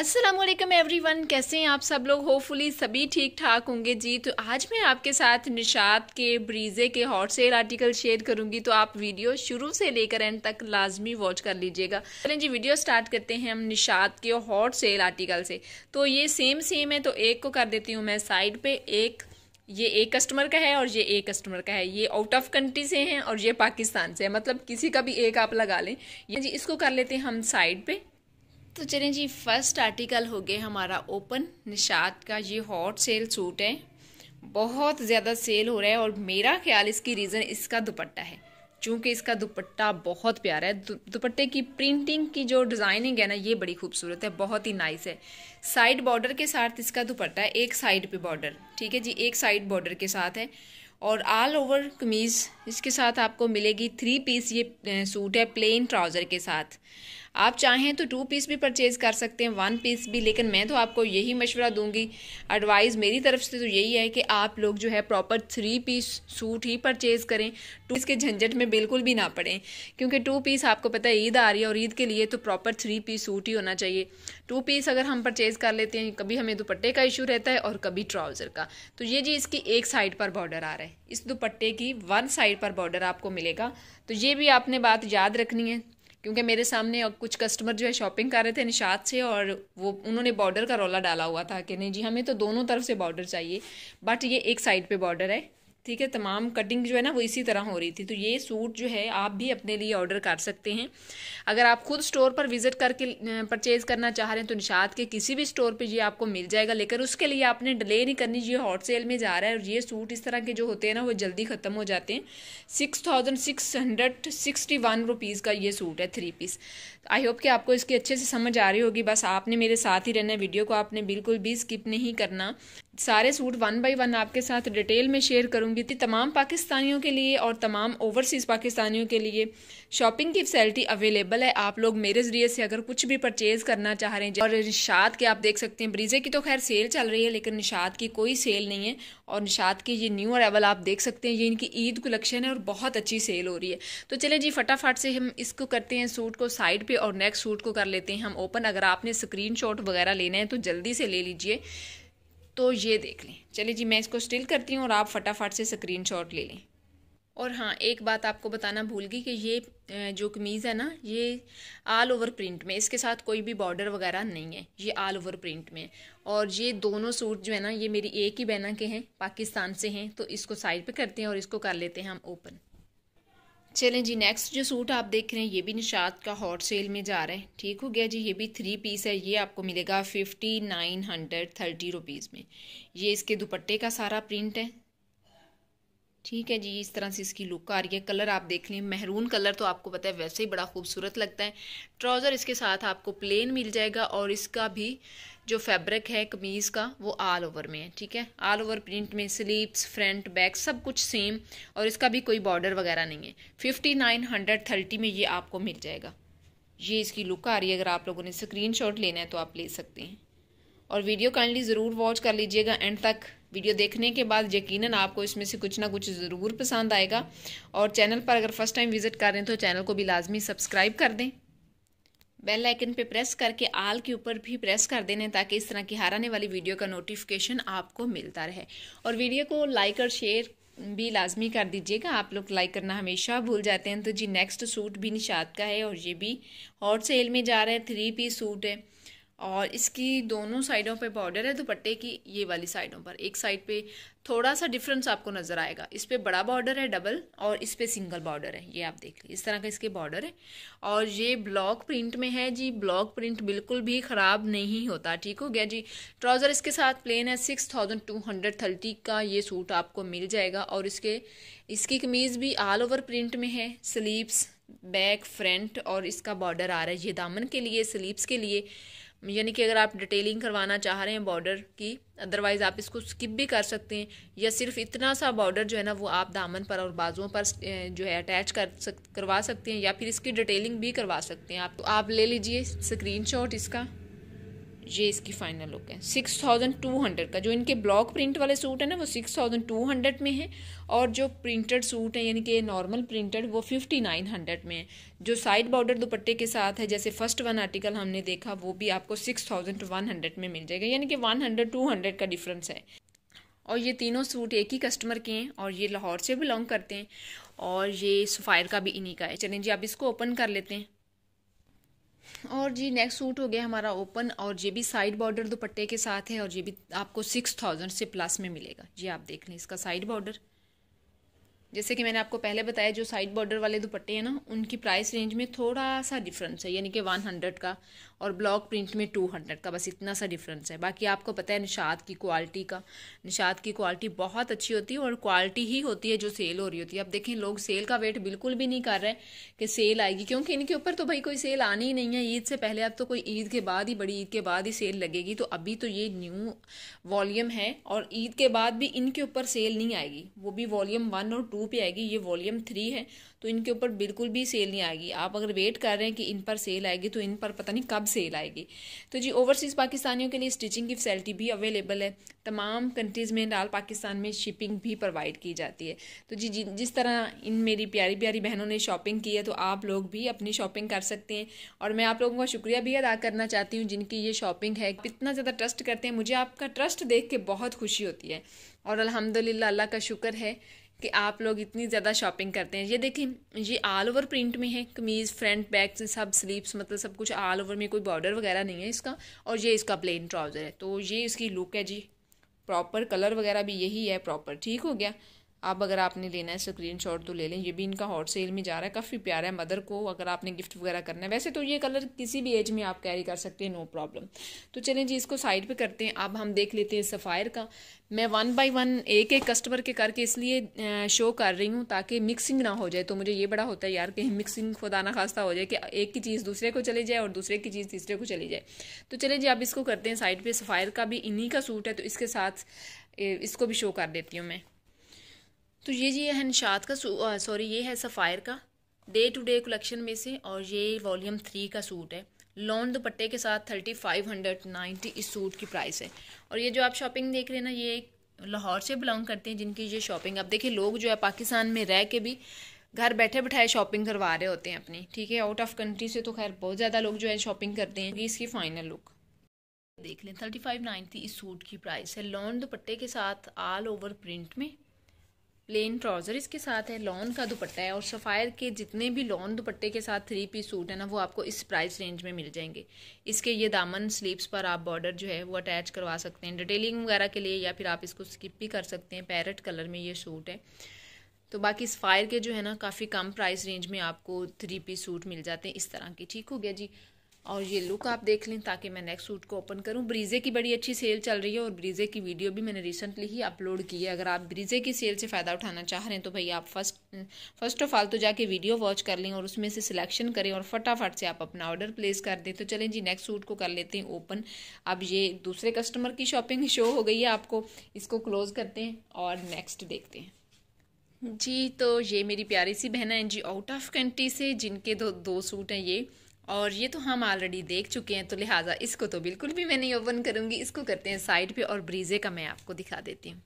Aslam everyone कैसे हैं आप सब लोग होपफुली सभी ठीक ठाक होंगे जी तो आज मैं आपके साथ निशात के ब्रीजे के हॉट सेल आर्टिकल शेयर करूंगी तो आप वीडियो शुरू से लेकर एंड तक लाजमी वॉच कर लीजिएगा चलें जी वीडियो स्टार्ट करते हैं हम निशात के हॉट सेल आर्टिकल से तो ये सेम सेम है तो एक को कर देती हूँ मैं साइड पे एक ये एक कस्टमर का है और ये एक कस्टमर का है ये आउट ऑफ कंट्री से हैं और ये पाकिस्तान से है मतलब किसी का भी एक आप लगा लें ये जी इसको कर लेते हैं हम साइड पे तो चलें जी फर्स्ट आर्टिकल हो गया हमारा ओपन निषाद का ये हॉट सेल सूट है बहुत ज़्यादा सेल हो रहा है और मेरा ख्याल इसकी रीज़न इसका दुपट्टा है क्योंकि इसका दुपट्टा बहुत प्यारा है दु, दुपट्टे की प्रिंटिंग की जो डिज़ाइनिंग है ना ये बड़ी खूबसूरत है बहुत ही नाइस है साइड बॉर्डर के साथ इसका दुपट्टा है एक साइड पे बॉर्डर ठीक है जी एक साइड बॉर्डर के साथ है और ऑल ओवर कमीज़ इसके साथ आपको मिलेगी थ्री पीस ये सूट है प्लेन ट्राउज़र के साथ आप चाहें तो टू पीस भी परचेज़ कर सकते हैं वन पीस भी लेकिन मैं तो आपको यही मशवरा दूंगी एडवाइस मेरी तरफ से तो यही है कि आप लोग जो है प्रॉपर थ्री पीस सूट ही परचेज़ करें टू पीस के झंझट में बिल्कुल भी ना पड़ें क्योंकि टू पीस आपको पता है ईद आ रही है और ईद के लिए तो प्रॉपर थ्री पीस सूट ही होना चाहिए टू पीस अगर हम परचेज़ कर लेते हैं कभी हमें दुपट्टे का इशू रहता है और कभी ट्राउज़र का तो ये जी इसकी एक साइड पर बॉर्डर आ रहा है इस दुपट्टे की वन साइड साइड पर बॉर्डर आपको मिलेगा तो ये भी आपने बात याद रखनी है क्योंकि मेरे सामने कुछ कस्टमर जो है शॉपिंग कर रहे थे निषाद से और वो उन्होंने बॉर्डर का रोला डाला हुआ था कि नहीं जी हमें तो दोनों तरफ से बॉर्डर चाहिए बट ये एक साइड पे बॉर्डर है ठीक है तमाम कटिंग जो है ना वो इसी तरह हो रही थी तो ये सूट जो है आप भी अपने लिए ऑर्डर कर सकते हैं अगर आप खुद स्टोर पर विज़िट करके परचेज़ करना चाह रहे हैं तो निषाद के किसी भी स्टोर पे ये आपको मिल जाएगा लेकिन उसके लिए आपने डिले नहीं करनी ये हॉट सेल में जा रहा है और ये सूट इस तरह के जो होते हैं ना वो जल्दी ख़त्म हो जाते हैं six thousand six hundred sixty one rupees का ये सूट है थ्री पीस आई होप कि आपको इसकी अच्छे से समझ आ रही होगी बस आपने मेरे साथ ही रहना वीडियो को आपने बिल्कुल भी स्किप नहीं करना सारे सूट वन बाय वन आपके साथ डिटेल में शेयर करूंगी तमाम पाकिस्तानियों के लिए और तमाम ओवरसीज़ पाकिस्तानियों के लिए शॉपिंग की फैसिलिटी अवेलेबल है आप लोग मेरे ज़रिए से अगर कुछ भी परचेज़ करना चाह रहे हैं और निशात के आप देख सकते हैं ब्रीजे की तो खैर सेल चल रही है लेकिन निशात की कोई सेल नहीं है और निशात की ये न्यू अरेवल आप देख सकते हैं ये इनकी ईद कलेक्शन है और बहुत अच्छी सेल हो रही है तो चले जी फटाफट से हम इसको करते हैं सूट को साइड पर और नेक्स्ट सूट को कर लेते हैं हम ओपन अगर आपने स्क्रीन वगैरह लेना है तो जल्दी से ले लीजिए तो ये देख लें चलिए जी मैं इसको स्टिल करती हूँ और आप फटाफट से स्क्रीन शॉट ले लें और हाँ एक बात आपको बताना भूल गई कि ये जो कमीज़ है ना ये आल ओवर प्रिंट में इसके साथ कोई भी बॉर्डर वगैरह नहीं है ये आल ओवर प्रिंट में और ये दोनों सूट जो है ना ये मेरी एक ही बहना के हैं पाकिस्तान से हैं तो इसको साइड पे करते हैं और इसको कर लेते हैं हम ओपन चलें जी नेक्स्ट जो सूट आप देख रहे हैं ये भी निशात का हॉट सेल में जा रहा है ठीक हो गया जी ये भी थ्री पीस है ये आपको मिलेगा fifty nine hundred thirty rupees में ये इसके दुपट्टे का सारा प्रिंट है ठीक है जी इस तरह से इसकी लुक आ रही है कलर आप देख लें महरून कलर तो आपको पता है वैसे ही बड़ा खूबसूरत लगता है ट्राउज़र इसके साथ आपको प्लेन मिल जाएगा और इसका भी जो फैब्रिक है कमीज़ का वो ऑल ओवर में है ठीक है ऑल ओवर प्रिंट में स्लीव्स फ्रंट बैक सब कुछ सेम और इसका भी कोई बॉर्डर वगैरह नहीं है फिफ्टी नाइन हंड्रेड थर्टी में ये आपको मिल जाएगा ये इसकी लुक आ रही है अगर आप लोगों ने स्क्रीन शॉट लेना है तो आप ले सकते हैं और वीडियो काइंडली ज़रूर वॉच कर लीजिएगा एंड तक वीडियो देखने के बाद यकीनन आपको इसमें से कुछ ना कुछ ज़रूर पसंद आएगा और चैनल पर अगर फ़र्स्ट टाइम विज़िट कर रहे हैं तो चैनल को भी लाजमी सब्सक्राइब कर दें बेल आइकन पे प्रेस करके आल के ऊपर भी प्रेस कर देने ताकि इस तरह की हार आने वाली वीडियो का नोटिफिकेशन आपको मिलता रहे और वीडियो को लाइक और शेयर भी लाजमी कर दीजिएगा आप लोग लाइक करना हमेशा भूल जाते हैं तो जी नेक्स्ट सूट भी निषाद का है और ये भी हॉट सेल में जा रहा है थ्री पीस सूट है और इसकी दोनों साइडों पे बॉर्डर है दुपट्टे की ये वाली साइडों पर एक साइड पे थोड़ा सा डिफरेंस आपको नज़र आएगा इस पर बड़ा बॉर्डर है डबल और इस पर सिंगल बॉर्डर है ये आप देख लीजिए इस तरह का इसके बॉर्डर है और ये ब्लॉक प्रिंट में है जी ब्लॉक प्रिंट बिल्कुल भी ख़राब नहीं होता ठीक हो गया जी ट्राउज़र इसके साथ प्लेन है six thousand two hundred thirty का ये सूट आपको मिल जाएगा और इसके इसकी कमीज़ भी ऑल ओवर प्रिंट में है स्लीव्स बैक फ्रंट और इसका बॉर्डर आ रहा है ये दामन के लिए स्लीव्स के लिए यानी कि अगर आप डिटेलिंग करवाना चाह रहे हैं बॉर्डर की अदरवाइज़ आप इसको स्किप भी कर सकते हैं या सिर्फ इतना सा बॉर्डर जो है ना वो आप दामन पर और बाजुओं पर जो है अटैच कर सक करवा सकते हैं या फिर इसकी डिटेलिंग भी करवा सकते हैं आप तो आप ले लीजिए स्क्रीनशॉट इसका ये इसकी फाइनल लुक है सिक्स थाउजेंड टू हंड्रेड का जो इनके ब्लॉक प्रिंट वाले सूट है ना वो सिक्स थाउजेंड टू हंड्रेड में है और जो प्रिंटेड सूट है यानी कि नॉर्मल प्रिंटेड वो फिफ्टी नाइन हंड्रेड में है जो साइड बॉर्डर दुपट्टे के साथ है जैसे फर्स्ट वन आर्टिकल हमने देखा वो भी आपको सिक्स थाउजेंड वन हंड्रेड में मिल जाएगा यानी कि वन हंड्रेड टू हंड्रेड का डिफरेंस है और ये तीनों सूट एक ही कस्टमर के हैं और ये लाहौर से बिलोंग करते हैं और ये सफ़ायर का भी इन्हीं का है चलें जी आप इसको ओपन कर लेते हैं और जी नेक्स्ट सूट हो गया हमारा ओपन और ये भी साइड बॉर्डर दुपट्टे के साथ है और ये भी आपको सिक्स थाउजेंड से प्लस में मिलेगा जी आप देख लें इसका साइड बॉर्डर जैसे कि मैंने आपको पहले बताया जो साइड बॉर्डर वाले दुपट्टे हैं ना उनकी प्राइस रेंज में थोड़ा सा डिफरेंस है यानी कि वन हंड्रेड का और ब्लॉक प्रिंट में टू हंड्रेड का बस इतना सा डिफरेंस है बाकी आपको पता है निषाद की क्वालिटी का निषाद की क्वालिटी बहुत अच्छी होती है और क्वालिटी ही होती है जो सेल हो रही होती है अब देखें लोग सेल का वेट बिल्कुल भी नहीं कर रहे कि सेल आएगी क्योंकि इनके ऊपर तो भाई कोई सेल आनी ही नहीं है ईद से पहले अब तो कोई ईद के बाद ही बड़ी ईद के बाद ही सेल लगेगी तो अभी तो ये न्यू वॉल्यूम है और ईद के बाद भी इनके ऊपर सेल नहीं आएगी वो भी वॉल्यूम वन और टू टू पे आएगी ये वॉल्यूम थ्री है तो इनके ऊपर बिल्कुल भी सेल नहीं आएगी आप अगर वेट कर रहे हैं कि इन पर सेल आएगी तो इन पर पता नहीं कब सेल आएगी तो जी ओवरसीज़ पाकिस्तानियों के लिए स्टिचिंग की फैसिलिटी भी अवेलेबल है तमाम कंट्रीज़ में लाल पाकिस्तान में शिपिंग भी प्रोवाइड की जाती है तो जी, जी जिस तरह इन मेरी प्यारी प्यारी बहनों ने शॉपिंग की है तो आप लोग भी अपनी शॉपिंग कर सकते हैं और मैं आप लोगों का शुक्रिया भी अदा करना चाहती हूँ जिनकी ये शॉपिंग है इतना ज़्यादा ट्रस्ट करते हैं मुझे आपका ट्रस्ट देख के बहुत खुशी होती है और अल्हम्दुलिल्लाह अल्लाह का शुक्र है कि आप लोग इतनी ज़्यादा शॉपिंग करते हैं ये देखें ये ऑल ओवर प्रिंट में है कमीज़ फ्रंट बैक सब स्लीव्स मतलब सब कुछ ऑल ओवर में कोई बॉर्डर वगैरह नहीं है इसका और ये इसका प्लेन ट्राउज़र है तो ये इसकी लुक है जी प्रॉपर कलर वगैरह भी यही है प्रॉपर ठीक हो गया आप अगर आपने लेना है स्क्रीन शॉट तो ले लें ये भी इनका हॉट सेल में जा रहा है काफ़ी प्यारा है मदर को अगर आपने गिफ्ट वगैरह करना है वैसे तो ये कलर किसी भी एज में आप कैरी कर सकते हैं नो प्रॉब्लम तो चलें जी इसको साइड पे करते हैं अब हम देख लेते हैं सफ़ायर का मैं वन बाय वन एक एक कस्टमर के करके इसलिए शो कर रही हूँ ताकि मिक्सिंग ना हो जाए तो मुझे ये बड़ा होता है यार कहीं मिक्सिंग खुदा ना खास्ता हो जाए कि एक की चीज़ दूसरे को चली जाए और दूसरे की चीज़ तीसरे को चली जाए तो चले जी आप इसको करते हैं साइड पर सफ़ायर का भी इन्हीं का सूट है तो इसके साथ इसको भी शो कर देती हूँ मैं तो ये जी है निशात का सॉरी ये है सफ़ायर का डे टू डे कलेक्शन में से और ये वॉल्यूम थ्री का सूट है लॉन दुपट्टे के साथ थर्टी फाइव हंड्रेड नाइन्टी इस सूट की प्राइस है और ये जो आप शॉपिंग देख रहे हैं ना ये लाहौर से बिलोंग करते हैं जिनकी ये शॉपिंग आप देखिए लोग जो है पाकिस्तान में रह के भी घर बैठे बैठाए शॉपिंग करवा रहे होते हैं अपनी ठीक है आउट ऑफ कंट्री से तो खैर बहुत ज़्यादा लोग जो है शॉपिंग करते हैं इसकी फाइनल लुक देख लें थर्टी फाइव नाइन्टी इस सूट की प्राइस है लॉन दुपट्टे के साथ ऑल ओवर प्रिंट में प्लेन ट्राउजर इसके साथ है लॉन का दुपट्टा है और सफ़ायर के जितने भी लॉन दुपट्टे के साथ थ्री पीस सूट है ना वो आपको इस प्राइस रेंज में मिल जाएंगे इसके ये दामन स्लीव्स पर आप बॉर्डर जो है वो अटैच करवा सकते हैं डिटेलिंग वगैरह के लिए या फिर आप इसको स्किप भी कर सकते हैं पैरट कलर में ये सूट है तो बाकी इस फायर के जो है ना काफ़ी कम प्राइस रेंज में आपको थ्री पीस सूट मिल जाते हैं इस तरह के ठीक हो गया जी और ये लुक आप देख लें ताकि मैं नेक्स्ट सूट को ओपन करूं ब्रीजे की बड़ी अच्छी सेल चल रही है और ब्रीजे की वीडियो भी मैंने रिसेंटली ही अपलोड की है अगर आप ब्रीजे की सेल से फ़ायदा उठाना चाह रहे हैं तो भाई आप फर्स्ट फर्स्ट ऑफ ऑल तो जाके वीडियो वॉच कर लें और उसमें से सिलेक्शन करें और फटाफट से आप अपना ऑर्डर प्लेस कर दें तो चलें जी नेक्स्ट सूट को कर लेते हैं ओपन अब ये दूसरे कस्टमर की शॉपिंग शो हो गई है आपको इसको क्लोज़ करते हैं और नेक्स्ट देखते हैं जी तो ये मेरी प्यारी सी बहन है जी आउट ऑफ कंट्री से जिनके दो दो सूट हैं ये और ये तो हम ऑलरेडी देख चुके हैं तो लिहाजा इसको तो बिल्कुल भी मैं नहीं ओपन करूँगी इसको करते हैं साइड पे और ब्रीजे का मैं आपको दिखा देती हूँ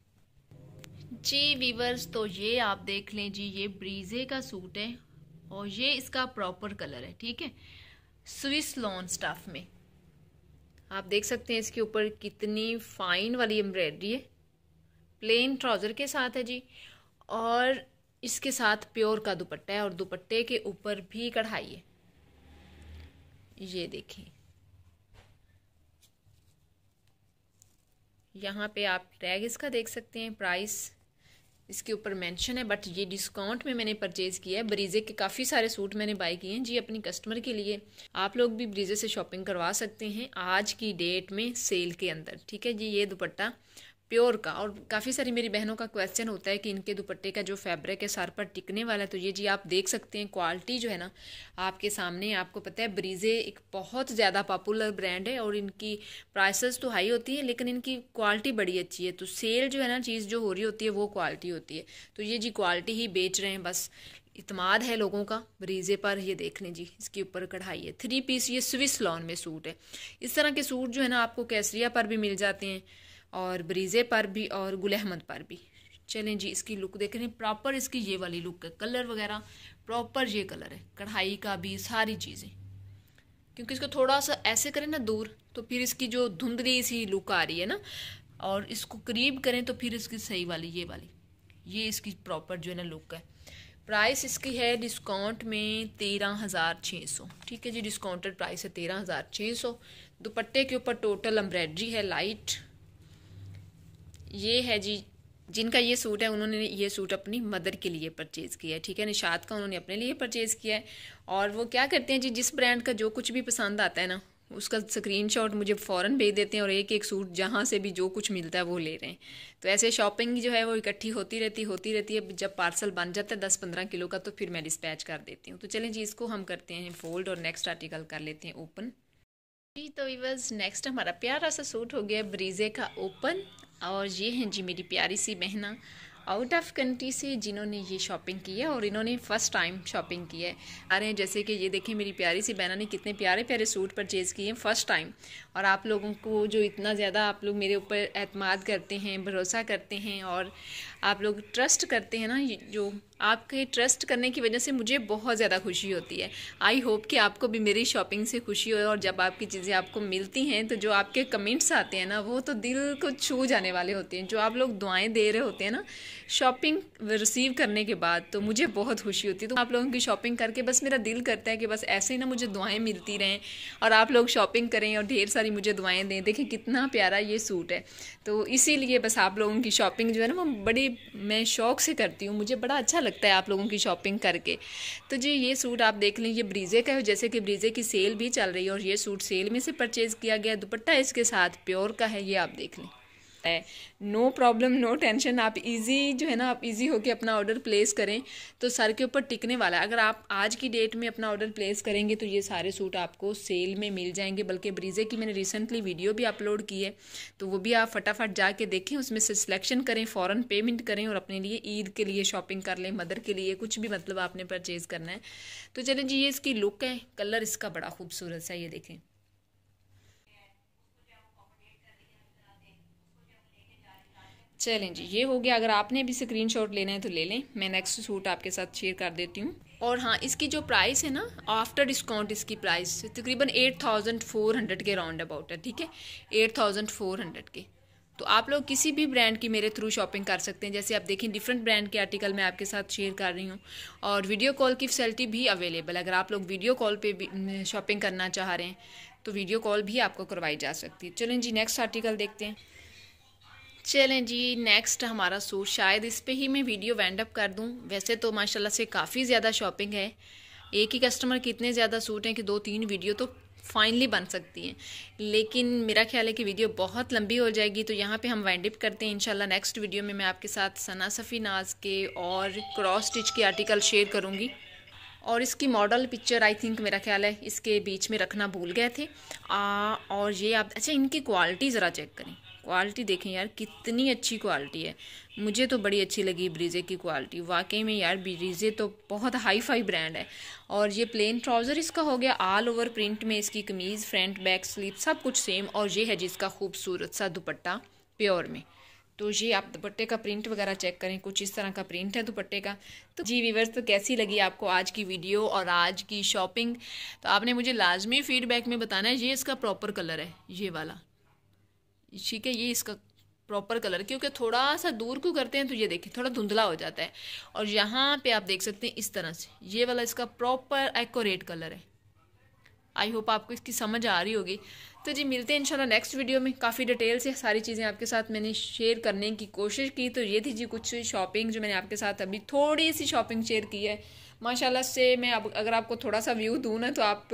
जी वीवर्स तो ये आप देख लें जी ये ब्रीजे का सूट है और ये इसका प्रॉपर कलर है ठीक है स्विस लॉन स्टाफ में आप देख सकते हैं इसके ऊपर कितनी फाइन वाली एम्ब्रॉयडरी है प्लेन ट्राउज़र के साथ है जी और इसके साथ प्योर का दुपट्टा है और दुपट्टे के ऊपर भी कढ़ाई है ये देखें यहाँ पे आप टैग इसका देख सकते हैं प्राइस इसके ऊपर मेंशन है बट ये डिस्काउंट में मैंने परचेज़ किया है ब्रीजे के काफ़ी सारे सूट मैंने बाय किए हैं जी अपनी कस्टमर के लिए आप लोग भी ब्रीजे से शॉपिंग करवा सकते हैं आज की डेट में सेल के अंदर ठीक है जी ये दुपट्टा प्योर का और काफ़ी सारी मेरी बहनों का क्वेश्चन होता है कि इनके दुपट्टे का जो फैब्रिक है सर पर टिकने वाला है तो ये जी आप देख सकते हैं क्वालिटी जो है ना आपके सामने आपको पता है ब्रीजे एक बहुत ज़्यादा पॉपुलर ब्रांड है और इनकी प्राइसेस तो हाई होती है लेकिन इनकी क्वालिटी बड़ी अच्छी है तो सेल जो है ना चीज़ जो हो रही होती है वो क्वालिटी होती है तो ये जी क्वालिटी ही बेच रहे हैं बस इतमाद है लोगों का ब्रीजे पर ये देख लें जी इसके ऊपर कढ़ाई है थ्री पीस ये स्विस लॉन में सूट है इस तरह के सूट जो है ना आपको कैसरिया पर भी मिल जाते हैं और ब्रीज़े पर भी और गुल अहमद पर भी चलें जी इसकी लुक देख रहे हैं प्रॉपर इसकी ये वाली लुक है कलर वगैरह प्रॉपर ये कलर है कढ़ाई का भी सारी चीज़ें क्योंकि इसको थोड़ा सा ऐसे करें ना दूर तो फिर इसकी जो धुंधली सी लुक आ रही है ना और इसको करीब करें तो फिर इसकी सही वाली ये वाली ये इसकी प्रॉपर जो है ना लुक है प्राइस इसकी है डिस्काउंट में तेरह हज़ार छः सौ ठीक है जी डिस्काउंटेड प्राइस है तेरह हज़ार छः सौ दुपट्टे के ऊपर टोटल एम्ब्रॉयड्री है लाइट ये है जी जिनका ये सूट है उन्होंने ये सूट अपनी मदर के लिए परचेज़ किया है ठीक है निषाद का उन्होंने अपने लिए परचेज़ किया है और वो क्या करते हैं जी जिस ब्रांड का जो कुछ भी पसंद आता है ना उसका स्क्रीनशॉट मुझे फ़ौरन भेज देते हैं और एक एक सूट जहाँ से भी जो कुछ मिलता है वो ले रहे हैं तो ऐसे शॉपिंग जो है वो इकट्ठी होती रहती होती रहती है जब पार्सल बन जाता है दस पंद्रह किलो का तो फिर मैं डिस्पैच कर देती हूँ तो चलें जी इसको हम करते हैं फोल्ड और नेक्स्ट आर्टिकल कर लेते हैं ओपन जी तो वीवर्स नेक्स्ट हमारा प्यारा सा सूट हो गया ब्रीजे का ओपन और ये हैं जी मेरी प्यारी सी बहना आउट ऑफ कंट्री से जिन्होंने ये शॉपिंग की है और इन्होंने फर्स्ट टाइम शॉपिंग की है आ रहे हैं जैसे कि ये देखें मेरी प्यारी सी बहना ने कितने प्यारे प्यारे सूट परचेज़ किए हैं फ़र्स्ट टाइम और आप लोगों को जो इतना ज़्यादा आप लोग मेरे ऊपर एतमाद करते हैं भरोसा करते हैं और आप लोग ट्रस्ट करते हैं ना जो आपके ट्रस्ट करने की वजह से मुझे बहुत ज़्यादा खुशी होती है आई होप कि आपको भी मेरी शॉपिंग से खुशी हो और जब आपकी चीज़ें आपको मिलती हैं तो जो आपके कमेंट्स आते हैं ना वो तो दिल को छू जाने वाले होते हैं जो आप लोग दुआएं दे रहे होते हैं ना शॉपिंग रिसीव करने के बाद तो मुझे बहुत खुशी होती है तो आप लोगों की शॉपिंग करके बस मेरा दिल करता है कि बस ऐसे ही ना मुझे दुआएँ मिलती रहें और आप लोग शॉपिंग करें और ढेर सारी मुझे दुआएँ दें देखें कितना प्यारा ये सूट है तो इसीलिए बस आप लोगों की शॉपिंग जो है ना वो बड़ी मैं शौक से करती हूँ मुझे बड़ा अच्छा लगता है आप लोगों की शॉपिंग करके तो जी ये सूट आप देख लें ये ब्रीजे का है जैसे कि ब्रीजे की सेल भी चल रही है और ये सूट सेल में से परचेज़ किया गया दुपट्टा इसके साथ प्योर का है ये आप देख लें सकता है नो प्रॉब्लम नो टेंशन आप इजी जो है ना आप इजी होकर अपना ऑर्डर प्लेस करें तो सर के ऊपर टिकने वाला है अगर आप आज की डेट में अपना ऑर्डर प्लेस करेंगे तो ये सारे सूट आपको सेल में मिल जाएंगे बल्कि ब्रीजे की मैंने रिसेंटली वीडियो भी अपलोड की है तो वो भी आप फटाफट जाके देखें उसमें से सिलेक्शन करें फ़ौरन पेमेंट करें और अपने लिए ईद के लिए शॉपिंग कर लें मदर के लिए कुछ भी मतलब आपने परचेज़ करना है तो चलें जी ये इसकी लुक है कलर इसका बड़ा खूबसूरत सा ये देखें चलें जी ये हो गया अगर आपने भी शॉट लेना है तो ले लें मैं नेक्स्ट सूट आपके साथ शेयर कर देती हूँ और हाँ इसकी जो प्राइस है ना आफ्टर डिस्काउंट इसकी प्राइस तकरीबन एट थाउजेंड फोर हंड्रेड के राउंड अबाउट है ठीक है एट थाउजेंड फोर हंड्रेड के तो आप लोग किसी भी ब्रांड की मेरे थ्रू शॉपिंग कर सकते हैं जैसे आप देखें डिफरेंट ब्रांड के आर्टिकल मैं आपके साथ शेयर कर रही हूँ और वीडियो कॉल की फैसिलिटी भी अवेलेबल अगर आप लोग वीडियो कॉल पर भी शॉपिंग करना चाह रहे हैं तो वीडियो कॉल भी आपको करवाई जा सकती है चलें जी नेक्स्ट आर्टिकल देखते हैं चलें जी नेक्स्ट हमारा सूट शायद इस पे ही मैं वीडियो वेंड अप कर दूं वैसे तो माशाल्लाह से काफ़ी ज़्यादा शॉपिंग है एक ही कस्टमर के इतने ज़्यादा सूट हैं कि दो तीन वीडियो तो फाइनली बन सकती हैं लेकिन मेरा ख्याल है कि वीडियो बहुत लंबी हो जाएगी तो यहाँ पे हम वाइंड अप करते हैं इंशाल्लाह नेक्स्ट वीडियो में मैं आपके साथ सना सफ़ी नाज के और क्रॉस स्टिच के आर्टिकल शेयर करूँगी और इसकी मॉडल पिक्चर आई थिंक मेरा ख्याल है इसके बीच में रखना भूल गए थे आ, और ये आप अच्छा इनकी क्वालिटी ज़रा चेक करें क्वालिटी देखें यार कितनी अच्छी क्वालिटी है मुझे तो बड़ी अच्छी लगी ब्रीजे की क्वालिटी वाकई में यार ब्रीजे तो बहुत हाई फाई ब्रांड है और ये प्लेन ट्राउज़र इसका हो गया ऑल ओवर प्रिंट में इसकी कमीज़ फ्रंट बैक स्लीव सब कुछ सेम और ये है जिसका खूबसूरत सा दुपट्टा प्योर में तो ये आप दुपट्टे का प्रिंट वगैरह चेक करें कुछ इस तरह का प्रिंट है दुपट्टे का तो जी वीवर्स तो कैसी लगी आपको आज की वीडियो और आज की शॉपिंग तो आपने मुझे लाजमी फीडबैक में बताना है ये इसका प्रॉपर कलर है ये वाला ठीक है ये इसका प्रॉपर कलर क्योंकि थोड़ा सा दूर को करते हैं तो ये देखिए थोड़ा धुंधला हो जाता है और यहाँ पे आप देख सकते हैं इस तरह से ये वाला इसका प्रॉपर एकोरेट कलर है आई होप आपको इसकी समझ आ रही होगी तो जी मिलते हैं इंशाल्लाह नेक्स्ट वीडियो में काफ़ी डिटेल से सारी चीज़ें आपके साथ मैंने शेयर करने की कोशिश की तो ये थी जी कुछ शॉपिंग जो मैंने आपके साथ अभी थोड़ी सी शॉपिंग शेयर की है माशाल्लाह से मैं अब अगर आपको थोड़ा सा व्यू दूँ ना तो आप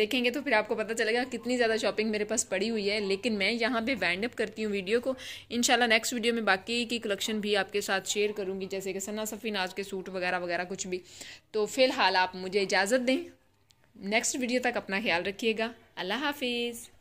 देखेंगे तो फिर आपको पता चलेगा कितनी ज़्यादा शॉपिंग मेरे पास पड़ी हुई है लेकिन मैं यहाँ पे वैंड अप करती हूँ वीडियो को इंशाल्लाह नेक्स्ट वीडियो में बाकी की कलेक्शन भी आपके साथ शेयर करूँगी जैसे कि सना सफी नाज़ के सूट वगैरह वगैरह कुछ भी तो फ़िलहाल आप मुझे इजाज़त दें नेक्स्ट वीडियो तक अपना ख्याल रखिएगा अल्लाह हाफिज़